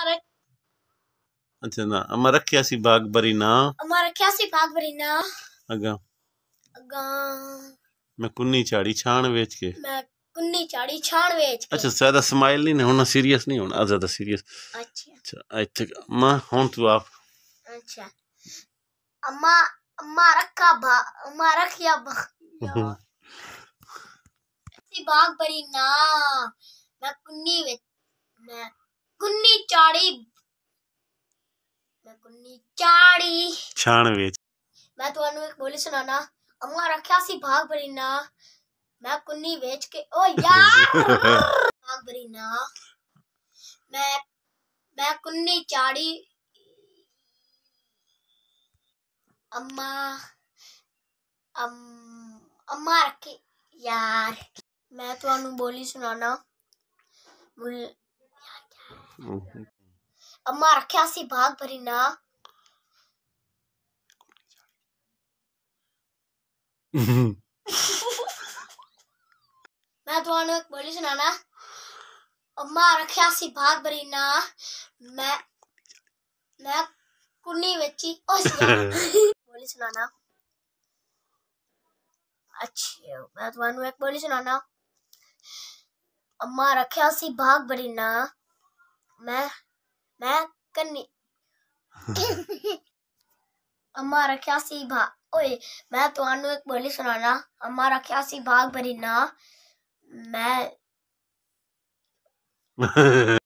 अमरक अच्छा ना अमरक क्या सी बाग भरी ना अमरक क्या सी बाग भरी ना अगा अगा मैं कुन्नी चाड़ी छान बेच के मैं कुन्नी चाड़ी छान बेच के अच्छा ज्यादा स्माइल नहीं होना सीरियस नहीं होना ज्यादा सीरियस अच्छा अच्छा इत्थे मां हुन तू आप अच्छा अम्मा अम्मा रखा बा अम्मा रखिया बा सी बाग भरी ना मैं कुन्नी में मैं चाड़ी मैं कुन्नी चाड़ी छानवे मैं ਤੁਹਾਨੂੰ ਇੱਕ ਬੋਲੀ ਸੁਣਾਣਾ ਅੰਮਾ ਰੱਖਿਆ ਸੀ ਭਾਗ ਬਰੀਨਾ ਮੈਂ ਕੁੰਨੀ ਵੇਚ ਕੇ ਓ ਯਾਰ ਭਾਗ ਬਰੀਨਾ मैं कुन्नी चाड़ी अम्मा अम, अम्मा रखे यार मैं तो बोली ना मुल अम्मा रखा सी बाग भरी ना मैं तो आनु एक बोली सुनाना अम्मा रखा सी बाग भरी ना मैं मैं कुन्नी बच्ची ओस बोली सुनाना अच्छे मैं तो आनु एक बोली सुनाना अम्मा रखा सी बाग भरी ना मैं मैं कन्नी हमारा क्या सी भाग ओए मैं तो आनु एक बोली सुनाना हमारा क्या सी भाग भरी ना मैं